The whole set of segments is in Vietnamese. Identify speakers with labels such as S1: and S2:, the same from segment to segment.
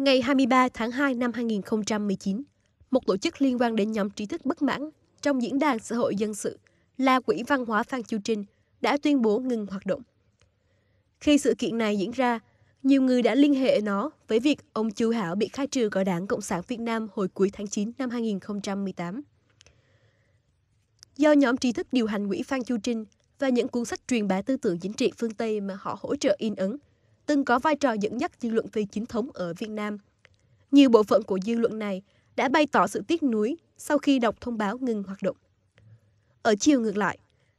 S1: Ngày 23 tháng 2 năm 2019, một tổ chức liên quan đến nhóm trí thức bất mãn trong diễn đàn xã hội dân sự là Quỹ Văn hóa Phan Chu Trinh đã tuyên bố ngừng hoạt động. Khi sự kiện này diễn ra, nhiều người đã liên hệ nó với việc ông Chu Hảo bị khai trừ khỏi Đảng Cộng sản Việt Nam hồi cuối tháng 9 năm 2018. Do nhóm trí thức điều hành quỹ Phan Chu Trinh và những cuốn sách truyền bá tư tưởng chính trị phương Tây mà họ hỗ trợ in ấn – từng có vai trò dẫn dắt dư luận phi chính thống ở Việt Nam. Nhiều bộ phận của dư luận này đã bày tỏ sự tiếc nuối sau khi đọc thông báo ngừng hoạt động. Ở chiều ngược lại,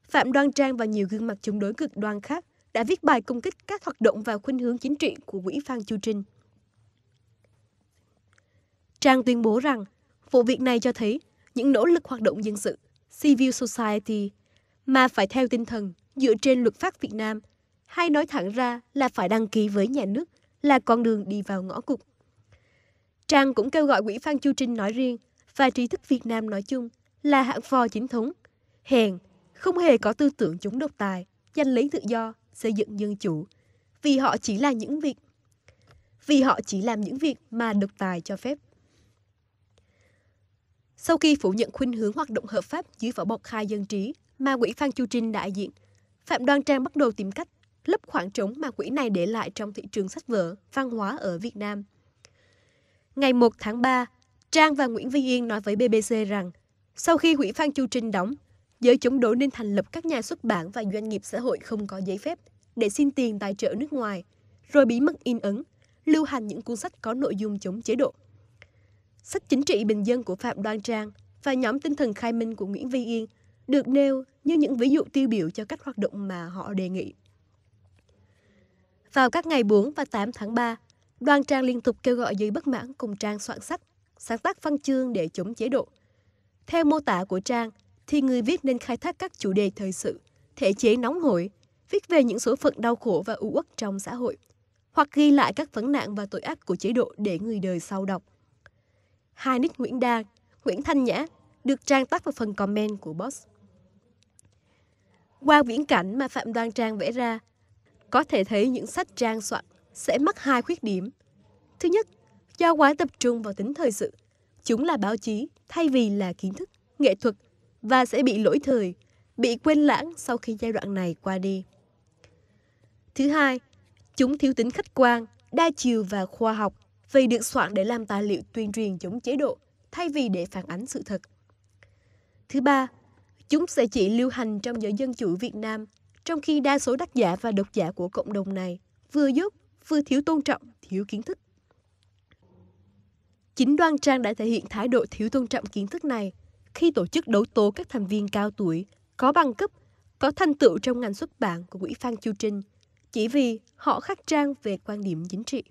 S1: Phạm Đoan Trang và nhiều gương mặt chống đối cực đoan khác đã viết bài công kích các hoạt động và khuynh hướng chính trị của quỹ Phan Chu Trinh. Trang tuyên bố rằng, vụ việc này cho thấy những nỗ lực hoạt động dân sự, civil society, mà phải theo tinh thần dựa trên luật pháp Việt Nam – hay nói thẳng ra là phải đăng ký với nhà nước, là con đường đi vào ngõ cụt. Trang cũng kêu gọi quỹ Phan Chu Trinh nói riêng và trí thức Việt Nam nói chung là hạng phò chính thống, hèn, không hề có tư tưởng chống độc tài, giành lấy tự do, xây dựng dân chủ, vì họ chỉ là những việc vì họ chỉ làm những việc mà độc tài cho phép. Sau khi phủ nhận khuynh hướng hoạt động hợp pháp dưới vỏ bọc khai dân trí mà quỹ Phan Chu Trinh đại diện, Phạm Đoan Trang bắt đầu tìm cách lấp khoảng trống mà quỹ này để lại trong thị trường sách vở, văn hóa ở Việt Nam. Ngày 1 tháng 3, Trang và Nguyễn Vy Yên nói với BBC rằng sau khi quỹ Phan Chu Trinh đóng, giới chống đối nên thành lập các nhà xuất bản và doanh nghiệp xã hội không có giấy phép để xin tiền tài trợ nước ngoài, rồi bí mật in ấn, lưu hành những cuốn sách có nội dung chống chế độ. Sách chính trị bình dân của Phạm Đoan Trang và nhóm tinh thần khai minh của Nguyễn Vy Yên được nêu như những ví dụ tiêu biểu cho các hoạt động mà họ đề nghị. Vào các ngày 4 và 8 tháng 3, đoàn Trang liên tục kêu gọi dư bất mãn cùng Trang soạn sách, sáng tác văn chương để chống chế độ. Theo mô tả của Trang, thì người viết nên khai thác các chủ đề thời sự, thể chế nóng hổi, viết về những số phận đau khổ và u uất trong xã hội, hoặc ghi lại các vấn nạn và tội ác của chế độ để người đời sau đọc. Hai nick Nguyễn Đa, Nguyễn Thanh Nhã được Trang tắt vào phần comment của Boss. Qua viễn cảnh mà Phạm Đoan Trang vẽ ra, có thể thấy những sách trang soạn sẽ mắc hai khuyết điểm. Thứ nhất, do quá tập trung vào tính thời sự. Chúng là báo chí thay vì là kiến thức, nghệ thuật và sẽ bị lỗi thời, bị quên lãng sau khi giai đoạn này qua đi. Thứ hai, chúng thiếu tính khách quan, đa chiều và khoa học vì được soạn để làm tài liệu tuyên truyền chống chế độ thay vì để phản ánh sự thật. Thứ ba, chúng sẽ chỉ lưu hành trong giới dân chủ Việt Nam trong khi đa số tác giả và độc giả của cộng đồng này vừa dốt, vừa thiếu tôn trọng, thiếu kiến thức. Chính Đoan Trang đã thể hiện thái độ thiếu tôn trọng kiến thức này khi tổ chức đấu tố các thành viên cao tuổi, có bằng cấp, có thành tựu trong ngành xuất bản của Quỹ Phan Chu Trinh, chỉ vì họ khác trang về quan điểm chính trị.